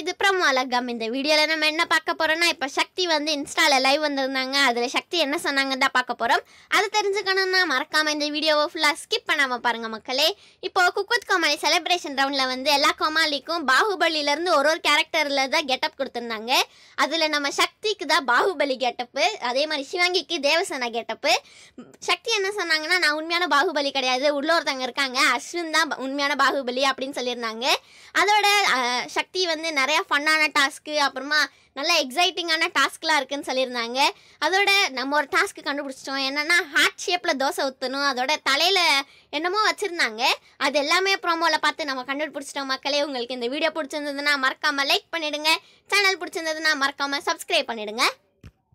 இது பிரமோ அழகம் இந்த வீடியோவில் நம்ம என்ன பார்க்க போகிறோம்னா இப்போ சக்தி வந்து இன்ஸ்டாவில் லைவ் வந்திருந்தாங்க அதில் சக்தி என்ன சொன்னாங்கன்னு தான் பார்க்க போகிறோம் அதை தெரிஞ்சுக்கணும்னா மறக்காமல் இந்த வீடியோவை ஃபுல்லாக ஸ்கிப் பண்ணாமல் பாருங்கள் மக்களே இப்போ குக்குத் கோமாளி செலிப்ரேஷன் ரவுண்டில் வந்து எல்லா கோமாளிக்கும் பாகுபலியிலேருந்து ஒரு ஒரு கேரக்டரில் தான் கெட்டப் கொடுத்துருந்தாங்க அதில் நம்ம சக்திக்கு தான் பாகுபலி கெட்டப்பு அதே மாதிரி சிவங்கிக்கு தேவசேனா கெட்டப்பு சக்தி என்ன சொன்னாங்கன்னா நான் உண்மையான பாகுபலி கிடையாது உள்ளே ஒருத்தவங்க இருக்காங்க அஸ்வின் தான் உண்மையான பாகுபலி அப்படின்னு சொல்லியிருந்தாங்க அதோட சக்தி வந்து நிறையா ஃபன்னான டாஸ்க்கு அப்புறமா நல்ல எக்ஸைட்டிங்கான டாஸ்க்லாம் இருக்குதுன்னு சொல்லியிருந்தாங்க அதோட நம்ம ஒரு டாஸ்க்கு கண்டுபிடிச்சிட்டோம் என்னென்னா ஹார்ட் ஷேப்பில் தோசை ஊற்றணும் அதோட தலையில் என்னமோ வச்சுருந்தாங்க அது எல்லாமே ப்ரோமோவில் பார்த்து நம்ம கண்டுபிடிச்சிட்டோம் மக்களே உங்களுக்கு இந்த வீடியோ பிடிச்சிருந்ததுன்னா மறக்காமல் லைக் பண்ணிவிடுங்க சேனல் பிடிச்சிருந்ததுன்னா மறக்காமல் சப்ஸ்கிரைப் பண்ணிவிடுங்க